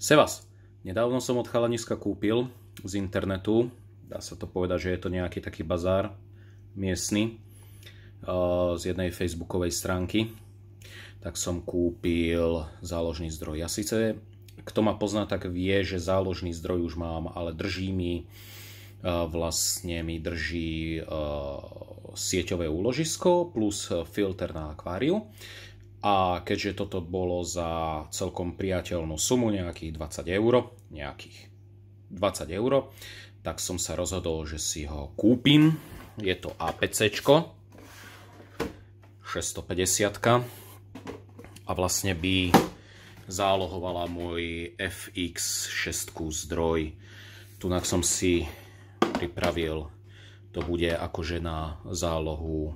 Sevas. Nedávno som od chalaniska kúpil z internetu, dá sa to povedať, že je to nejaký taký bazár miestny z jednej facebookovej stránky. Tak som kúpil záložný zdroj. Ja síce, kto ma pozná, tak vie, že záložný zdroj už mám, ale drží mi vlastne mi drží sieťové úložisko plus filter na akváriu. A keďže toto bolo za celkom priateľnú sumu, nejakých 20 eur, nejakých 20 eur, tak som sa rozhodol, že si ho kúpim. Je to APC, 650 a vlastne by zálohovala môj FX6 zdroj. Tunak som si pripravil, to bude akože na zálohu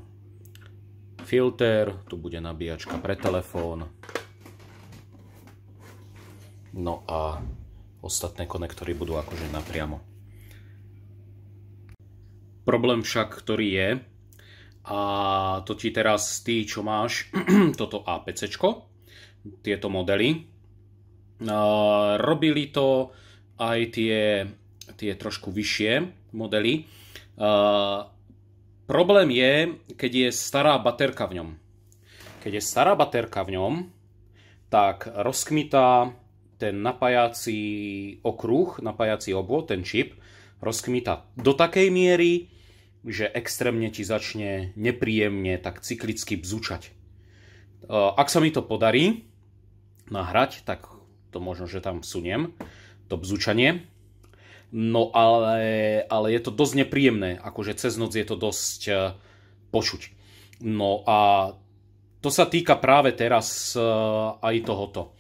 filter, tu bude nabíjačka pre telefón. No a ostatné konektory budú akože napriamo. Problém však, ktorý je, a to ti teraz ty, čo máš toto APC, tieto modely, robili to aj tie, tie trošku vyššie modely, Problém je, keď je stará baterka v ňom. Keď je stará baterka v ňom, tak rozkmitá ten napájací okruh, napájací obvod, ten čip, rozkmitá do takej miery, že extrémne ti začne nepríjemne, tak cyklicky bzučať. E, ak sa mi to podarí nahrať, tak to možno, že tam vsuniem, to bzučanie, No ale, ale je to dosť nepríjemné, akože cez noc je to dosť eh, počuť. No a to sa týka práve teraz eh, aj tohoto.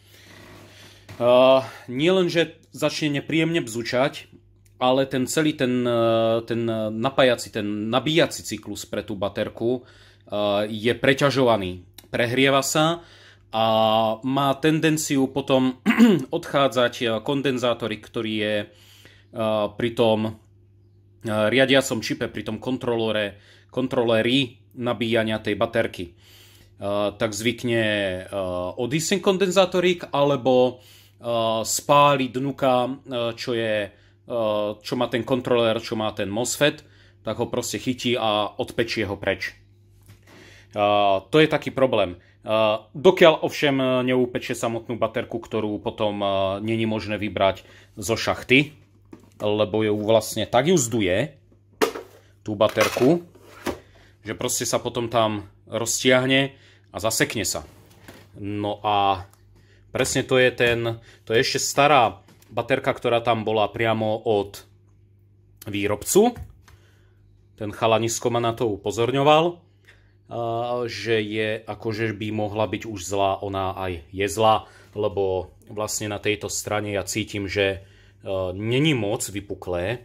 Eh, nie len, že začne nepríjemne bzučať, ale ten celý ten, ten napájací, ten nabíjací cyklus pre tú baterku je preťažovaný. Prehrieva sa a má tendenciu potom odchádzať kondenzátory, ktorý je Eh, pri tom eh, riadiacom čipe, pri tom kontrolore, kontroléri nabíjania tej baterky. Eh, tak zvykne odísť kondenzátorík alebo spáli dnuka, čo, je, čo má ten kontroler, čo má ten MOSFET, tak ho proste chytí a odpečie ho preč. To je taký problém. Dokiaľ ovšem neúpečie samotnú baterku, ktorú potom není možné vybrať zo šachty, lebo ju vlastne tak ju zduje, tú baterku, že proste sa potom tam roztiahne a zasekne sa. No a presne to je ten, to je ešte stará baterka, ktorá tam bola priamo od výrobcu. Ten chalanisko ma na to upozorňoval, že je akože by mohla byť už zlá, ona aj je zlá, lebo vlastne na tejto strane ja cítim, že není moc vypuklé,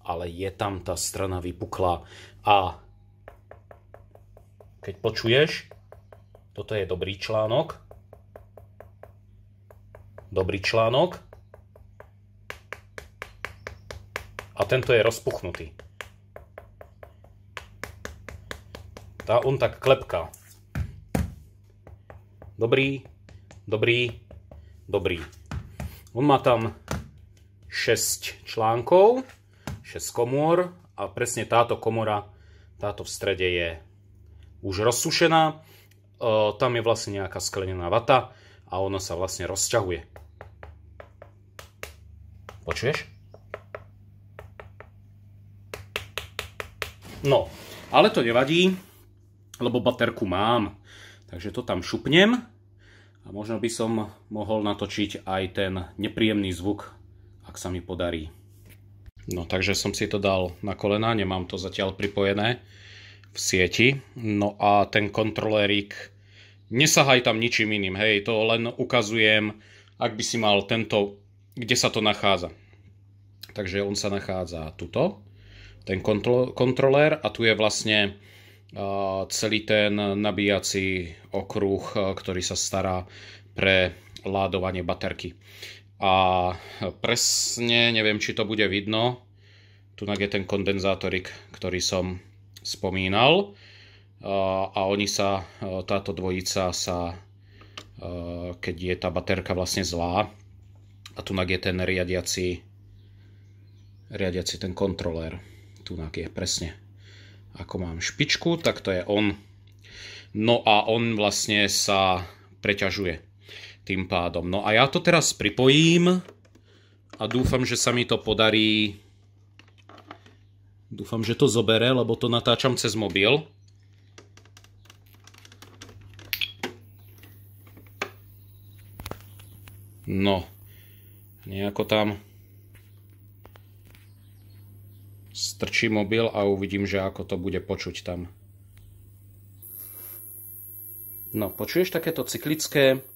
ale je tam tá strana vypuklá. A keď počuješ, toto je dobrý článok, dobrý článok a tento je rozpuchnutý. Tá on tak klepká. Dobrý, dobrý, dobrý. On má tam 6 článkov, 6 komôr a presne táto komora, táto v strede je už rozsušená. E, tam je vlastne nejaká sklenená vata a ona sa vlastne rozťahuje. Počuješ? No, ale to nevadí, lebo baterku mám. Takže to tam šupnem a možno by som mohol natočiť aj ten nepríjemný zvuk ak sa mi podarí. No takže som si to dal na kolena, nemám to zatiaľ pripojené v sieti. No a ten kontrolérik, nesahaj tam ničím iným, hej, to len ukazujem, ak by si mal tento, kde sa to nachádza. Takže on sa nachádza tuto, ten kontro- kontrolér a tu je vlastne uh, celý ten nabíjací okruh, uh, ktorý sa stará pre ládovanie baterky a presne neviem, či to bude vidno. Tu je ten kondenzátorik, ktorý som spomínal a oni sa, e, táto dvojica sa, e, keď je tá baterka vlastne zlá a tu je ten riadiaci, riadiaci ten kontroler. Tu je presne. Ako mám špičku, tak to je on. No a on vlastne sa preťažuje tým pádom. No a ja to teraz pripojím a dúfam, že sa mi to podarí. Dúfam, že to zobere, lebo to natáčam cez mobil. No, nejako tam strčí mobil a uvidím, že ako to bude počuť tam. No, počuješ takéto cyklické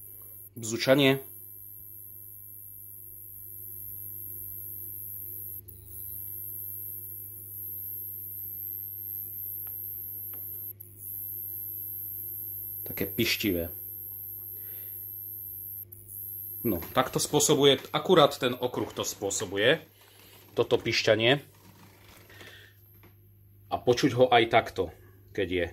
Bzučanie. Také pištivé. No, tak to spôsobuje, akurát ten okruh to spôsobuje, toto pišťanie. A počuť ho aj takto, keď je.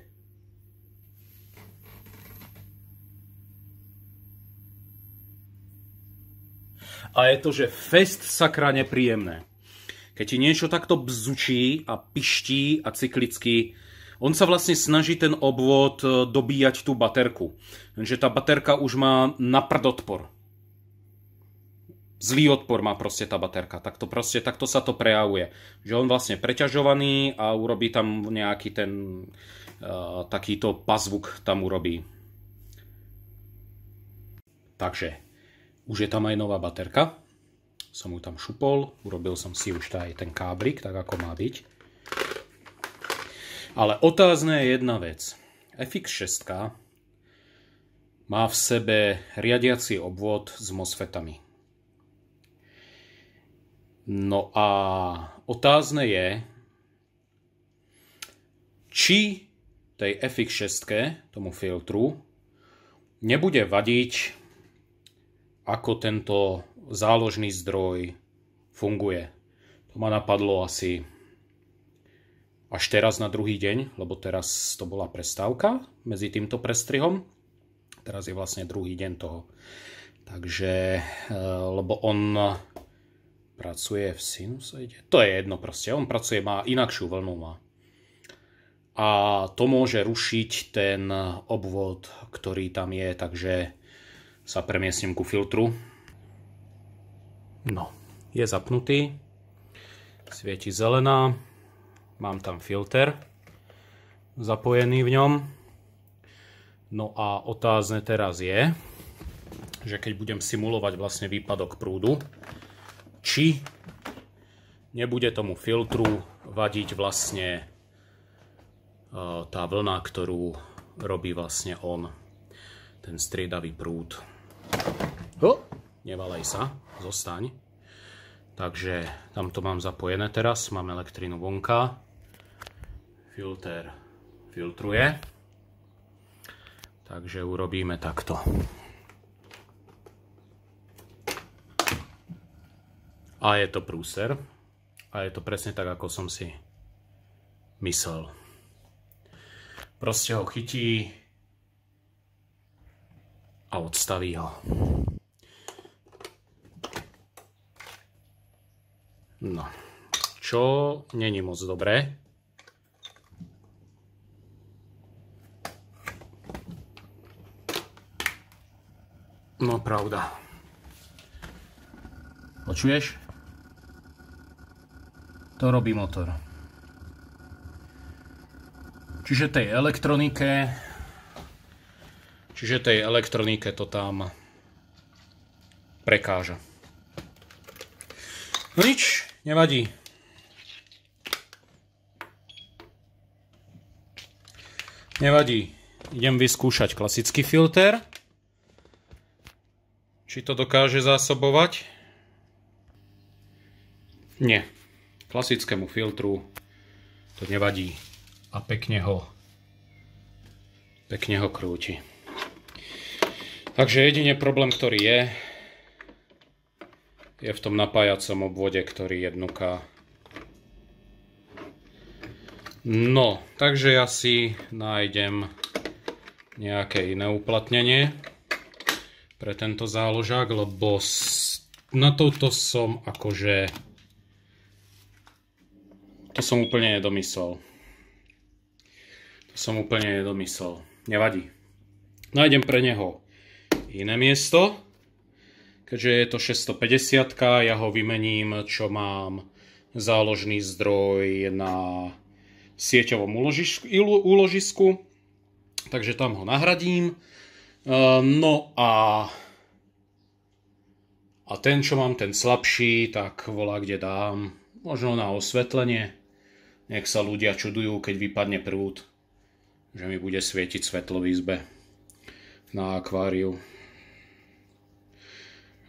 a je to, že fest sakra nepríjemné. Keď ti niečo takto bzučí a piští a cyklicky, on sa vlastne snaží ten obvod e, dobíjať tú baterku. Lenže tá baterka už má naprd odpor. Zlý odpor má proste tá baterka. Tak to proste, takto sa to prejavuje. Že on vlastne preťažovaný a urobí tam nejaký ten uh, takýto pazvuk tam urobí. Takže už je tam aj nová baterka. Som ju tam šupol, urobil som si už aj ten kábrik, tak ako má byť. Ale otázne je jedna vec. FX6 má v sebe riadiaci obvod s MOSFETami. No a otázne je, či tej FX6, tomu filtru, nebude vadiť ako tento záložný zdroj funguje. To ma napadlo asi až teraz na druhý deň, lebo teraz to bola prestávka medzi týmto prestrihom. Teraz je vlastne druhý deň toho. Takže, e, lebo on pracuje v sinusoide. To je jedno proste, on pracuje, má inakšiu vlnu má. A to môže rušiť ten obvod, ktorý tam je, takže sa premiesnem ku filtru. No, je zapnutý. Svieti zelená. Mám tam filter zapojený v ňom. No a otázne teraz je, že keď budem simulovať vlastne výpadok prúdu, či nebude tomu filtru vadiť vlastne e, tá vlna, ktorú robí vlastne on, ten striedavý prúd. Nevalej sa, zostaň. Takže tam to mám zapojené teraz, mám elektrínu vonka. Filter filtruje. Takže urobíme takto. A je to prúser. A je to presne tak, ako som si myslel. Proste ho chytí a odstaví ho. No, čo není moc dobré. No, pravda. Počuješ? To robí motor. Čiže tej elektronike... Čiže tej elektronike to tam prekáža. nič, Nevadí. Nevadí. Idem vyskúšať klasický filter. Či to dokáže zásobovať? Nie. Klasickému filtru to nevadí. A pekne ho pekne ho krúti. Takže jedine problém, ktorý je, je v tom napájacom obvode, ktorý je dnuká. No, takže ja si nájdem nejaké iné uplatnenie pre tento záložák, lebo na touto som akože... To som úplne nedomyslel. To som úplne nedomyslel. Nevadí. Nájdem pre neho iné miesto. Keďže je to 650, ja ho vymením, čo mám záložný zdroj na sieťovom úložisku, takže tam ho nahradím. Ehm, no a, a ten, čo mám ten slabší, tak volá, kde dám. Možno na osvetlenie. Nech sa ľudia čudujú, keď vypadne prúd, že mi bude svietiť svetlo v izbe na akváriu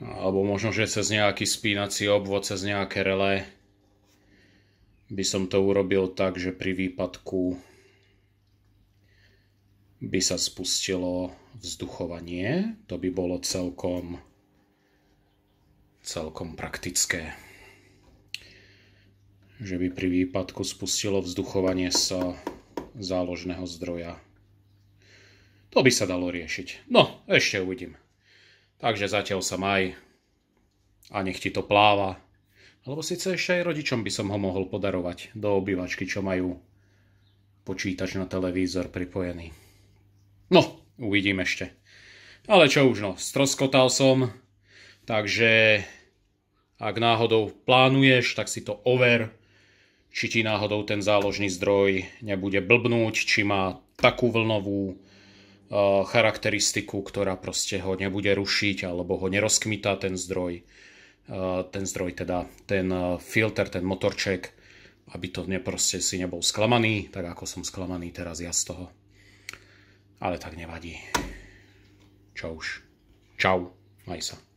alebo možno, že cez nejaký spínací obvod, cez nejaké relé by som to urobil tak, že pri výpadku by sa spustilo vzduchovanie. To by bolo celkom, celkom praktické. Že by pri výpadku spustilo vzduchovanie sa záložného zdroja. To by sa dalo riešiť. No, ešte uvidím. Takže zatiaľ sa maj a nech ti to pláva. Alebo síce ešte aj rodičom by som ho mohol podarovať do obývačky, čo majú počítač na televízor pripojený. No, uvidím ešte. Ale čo už no, stroskotal som, takže ak náhodou plánuješ, tak si to over, či ti náhodou ten záložný zdroj nebude blbnúť, či má takú vlnovú Eh, charakteristiku, ktorá proste ho nebude rušiť alebo ho nerozkmitá ten zdroj, eh, ten zdroj teda, ten eh, filter, ten motorček, aby to neproste si nebol sklamaný, tak ako som sklamaný teraz ja z toho. Ale tak nevadí. Čo už. Čau. Maj sa.